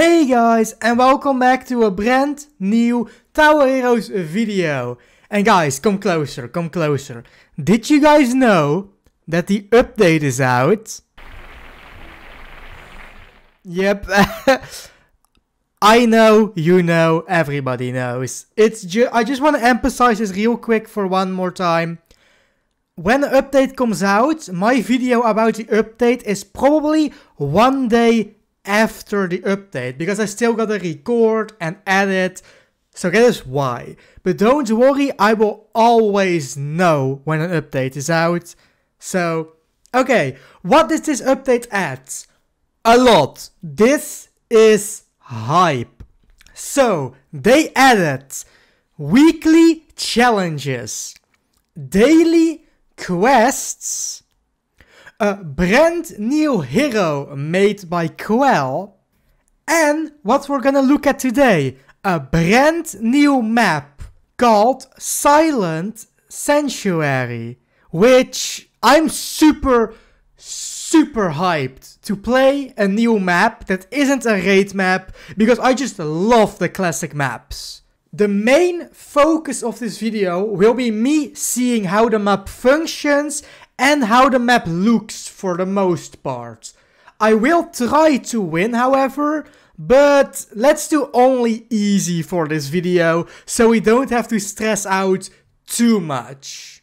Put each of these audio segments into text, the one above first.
Hey guys and welcome back to a brand new Tower Heroes video. And guys, come closer, come closer. Did you guys know that the update is out? Yep. I know, you know, everybody knows. It's ju I just want to emphasize this real quick for one more time. When the update comes out, my video about the update is probably one day after the update because I still gotta record and edit. So that is why. But don't worry, I will always know when an update is out. So, okay, what does this update add? A lot. This is hype. So, they added weekly challenges, daily quests, a brand new hero made by Quell, and what we're gonna look at today, a brand new map called Silent Sanctuary, which I'm super, super hyped to play a new map that isn't a raid map, because I just love the classic maps. The main focus of this video will be me seeing how the map functions and how the map looks for the most part. I will try to win however, but let's do only easy for this video, so we don't have to stress out too much.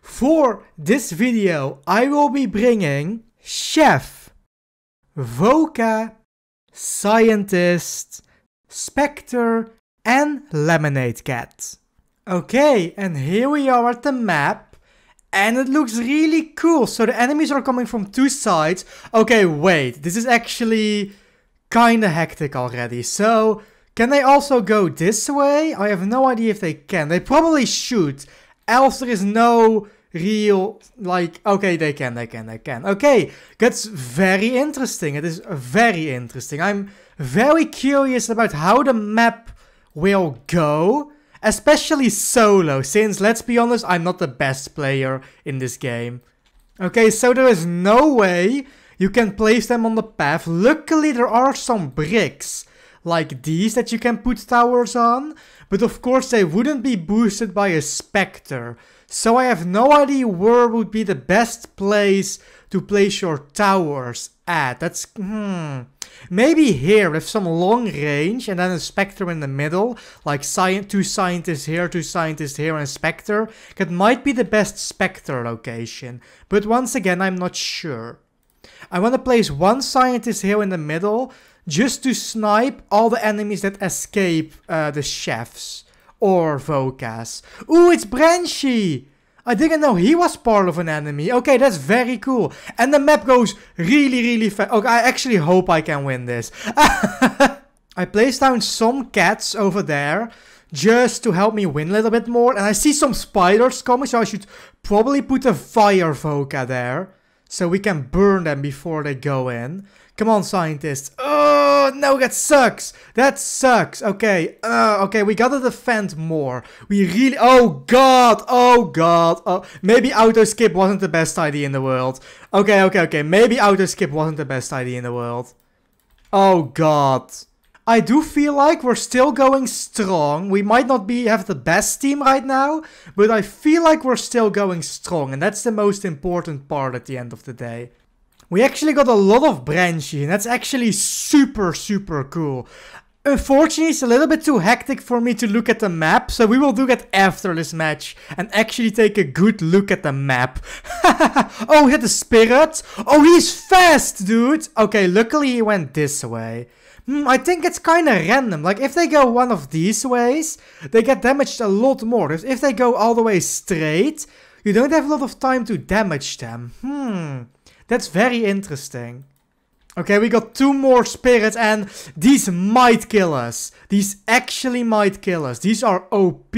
For this video I will be bringing Chef, Voca, Scientist, Spectre and Lemonade Cat. Okay, and here we are at the map and it looks really cool. So the enemies are coming from two sides. Okay, wait, this is actually kinda hectic already. So can they also go this way? I have no idea if they can. They probably should, else there is no real, like, okay, they can, they can, they can. Okay, that's very interesting. It is very interesting. I'm very curious about how the map will go especially solo, since let's be honest, I'm not the best player in this game. Okay, so there is no way you can place them on the path. Luckily there are some bricks like these that you can put towers on, but of course they wouldn't be boosted by a specter. So I have no idea where would be the best place to place your towers at. That's, hmm, maybe here with some long range and then a specter in the middle, like two scientists here, two scientists here, and a specter. That might be the best specter location, but once again, I'm not sure. I want to place one scientist here in the middle, just to snipe all the enemies that escape uh, the chefs or Vokas. Ooh, it's Branchy! I didn't know he was part of an enemy. Okay, that's very cool. And the map goes really, really fast. Okay, I actually hope I can win this. I place down some cats over there just to help me win a little bit more. And I see some spiders coming, so I should probably put a fire voca there. So we can burn them before they go in. Come on, scientists. Oh no, that sucks. That sucks. Okay. Uh, okay, we gotta defend more. We really. Oh god. Oh god. Oh, maybe auto skip wasn't the best idea in the world. Okay, okay, okay. Maybe auto skip wasn't the best idea in the world. Oh god. I do feel like we're still going strong. We might not be have the best team right now, but I feel like we're still going strong, and that's the most important part at the end of the day. We actually got a lot of branching. That's actually super, super cool. Unfortunately, it's a little bit too hectic for me to look at the map, so we will do that after this match and actually take a good look at the map. oh, we had a spirit. Oh, he's fast, dude. Okay, luckily he went this way. Hmm, I think it's kind of random. Like, if they go one of these ways, they get damaged a lot more. If, if they go all the way straight, you don't have a lot of time to damage them. Hmm. That's very interesting. Okay, we got two more spirits and these might kill us. These actually might kill us. These are OP.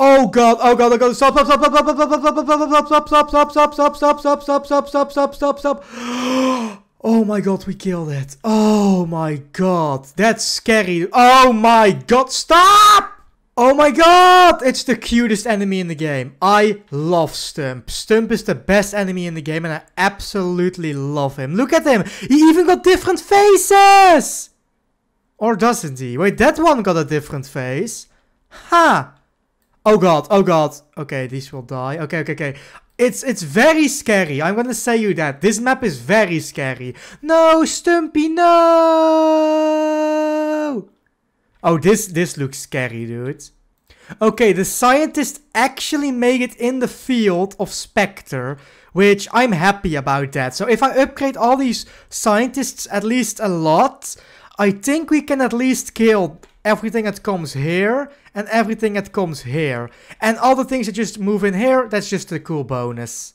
Oh god, oh god, oh god. Stop, stop, stop, stop, stop, stop, stop, stop, stop, stop, stop, stop, stop, stop, stop, stop, stop, stop, stop. Oh my god, we killed it. Oh my god. That's scary. Oh my god, stop! Oh my god! It's the cutest enemy in the game. I love Stump. Stump is the best enemy in the game and I absolutely love him. Look at him! He even got different faces! Or doesn't he? Wait, that one got a different face. Ha! Oh god, oh god. Okay, these will die. Okay, okay, okay. It's it's very scary. I'm gonna say you that. This map is very scary. No, Stumpy, no! Oh, this, this looks scary, dude. Okay, the scientists actually made it in the field of Spectre, which I'm happy about that. So if I upgrade all these scientists at least a lot, I think we can at least kill everything that comes here and everything that comes here. And all the things that just move in here, that's just a cool bonus.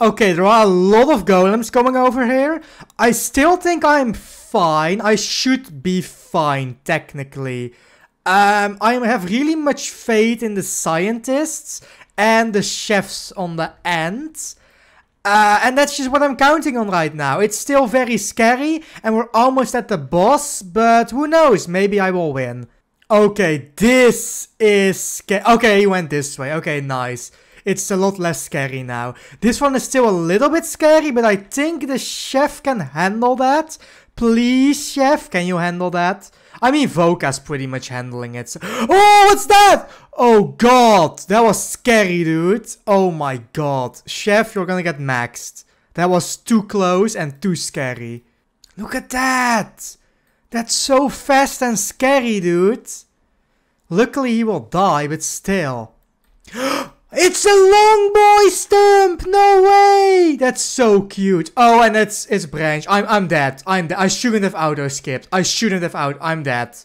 Okay, there are a lot of golems coming over here. I still think I'm fine. I should be fine, technically. Um, I have really much faith in the scientists and the chefs on the end. Uh, and that's just what I'm counting on right now. It's still very scary and we're almost at the boss, but who knows, maybe I will win. Okay, this is... Okay, he went this way. Okay, nice it's a lot less scary now. This one is still a little bit scary, but I think the chef can handle that. Please, chef, can you handle that? I mean, Voca's pretty much handling it. So oh, what's that? Oh, God. That was scary, dude. Oh, my God. Chef, you're gonna get maxed. That was too close and too scary. Look at that. That's so fast and scary, dude. Luckily, he will die, but still. Oh, it's a long boy stump! No way! That's so cute. Oh, and it's it's branch. I'm I'm dead. I'm I shouldn't have auto skipped. I shouldn't have out. I'm dead.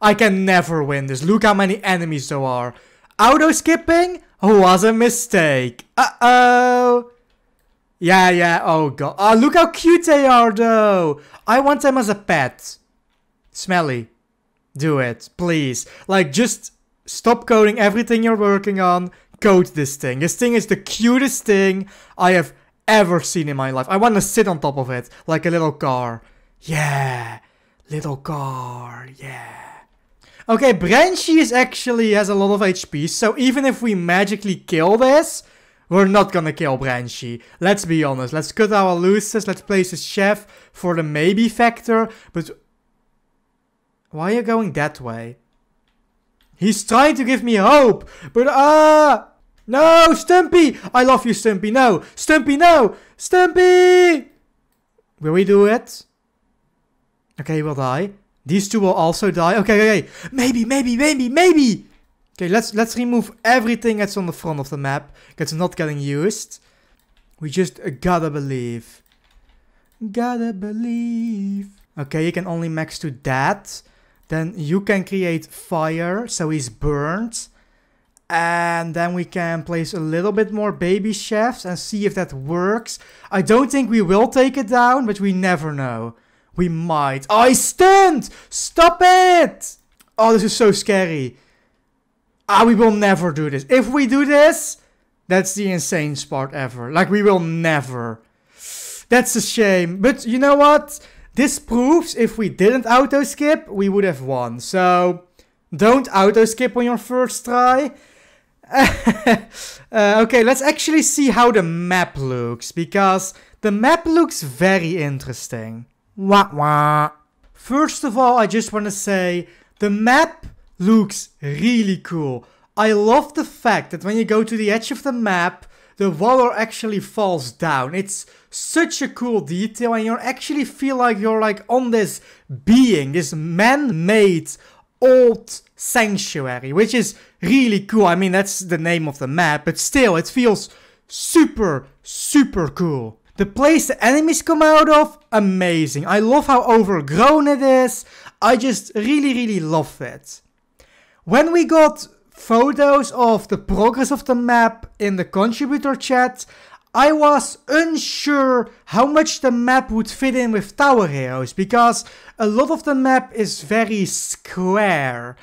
I can never win this. Look how many enemies there are. Auto skipping was a mistake. Uh oh. Yeah, yeah. Oh god. Oh, ah, look how cute they are though. I want them as a pet. Smelly. Do it, please. Like just stop coding everything you're working on goat this thing. This thing is the cutest thing I have ever seen in my life. I want to sit on top of it like a little car. Yeah, little car, yeah. Okay, Branchy is actually has a lot of HP, so even if we magically kill this, we're not gonna kill Branchy. Let's be honest, let's cut our looses, let's place a chef for the maybe factor, but... Why are you going that way? He's trying to give me hope, but ah! No, Stumpy! I love you, Stumpy, no! Stumpy, no! Stumpy! Will we do it? Okay, we'll die. These two will also die. Okay, okay, Maybe, maybe, maybe, maybe! Okay, let's let's remove everything that's on the front of the map. That's not getting used. We just gotta believe. Gotta believe. Okay, you can only max to that. Then you can create fire, so he's burnt. And then we can place a little bit more baby chefs and see if that works. I don't think we will take it down, but we never know. We might. I stand! Stop it! Oh, this is so scary. Ah, we will never do this. If we do this, that's the insane part ever. Like, we will never. That's a shame. But you know what? This proves if we didn't auto skip, we would have won. So don't auto skip on your first try. uh, okay, let's actually see how the map looks, because the map looks very interesting. Wah wah. First of all, I just want to say, the map looks really cool. I love the fact that when you go to the edge of the map, the water actually falls down. It's such a cool detail and you actually feel like you're like on this being, this man-made old sanctuary, which is really cool. I mean, that's the name of the map, but still, it feels super, super cool. The place the enemies come out of, amazing. I love how overgrown it is. I just really, really love it. When we got photos of the progress of the map in the contributor chat, I was unsure how much the map would fit in with Tower Heroes because a lot of the map is very square.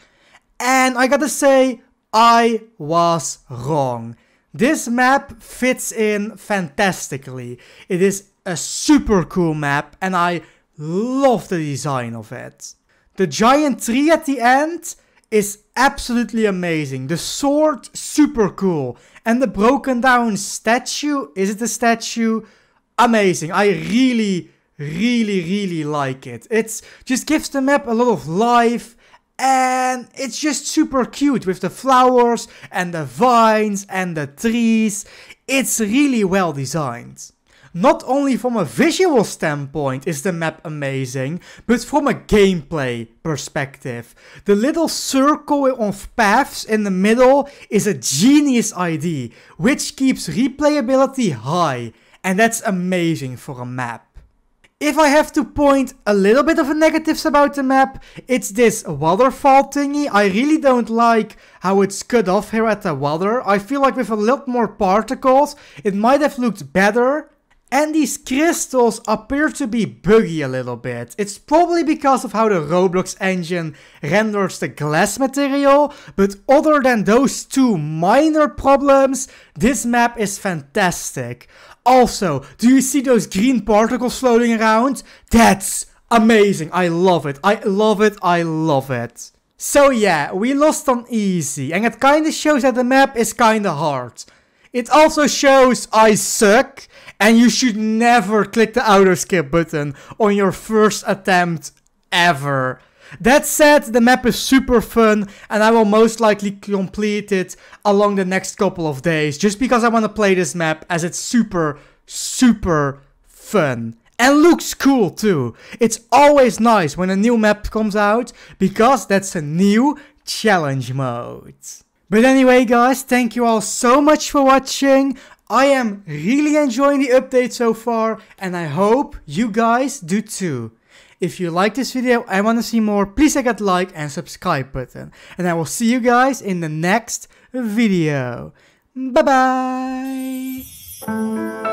And I gotta say, I was wrong. This map fits in fantastically. It is a super cool map and I love the design of it. The giant tree at the end is absolutely amazing. The sword, super cool. And the broken down statue, is it a statue? Amazing. I really, really, really like it. It's just gives the map a lot of life. And it's just super cute with the flowers and the vines and the trees. It's really well designed. Not only from a visual standpoint is the map amazing, but from a gameplay perspective. The little circle of paths in the middle is a genius idea, which keeps replayability high, and that's amazing for a map. If I have to point a little bit of a negatives about the map, it's this waterfall thingy. I really don't like how it's cut off here at the water. I feel like with a lot more particles, it might have looked better. And these crystals appear to be buggy a little bit. It's probably because of how the Roblox engine renders the glass material, but other than those two minor problems, this map is fantastic. Also, do you see those green particles floating around? That's amazing. I love it. I love it. I love it. So yeah, we lost on easy and it kinda shows that the map is kinda hard. It also shows I suck and you should never click the auto skip button on your first attempt ever. That said, the map is super fun and I will most likely complete it along the next couple of days just because I want to play this map as it's super, super fun. And looks cool too. It's always nice when a new map comes out because that's a new challenge mode. But anyway guys, thank you all so much for watching. I am really enjoying the update so far and I hope you guys do too. If you like this video and want to see more, please hit that like and subscribe button. And I will see you guys in the next video. Bye bye!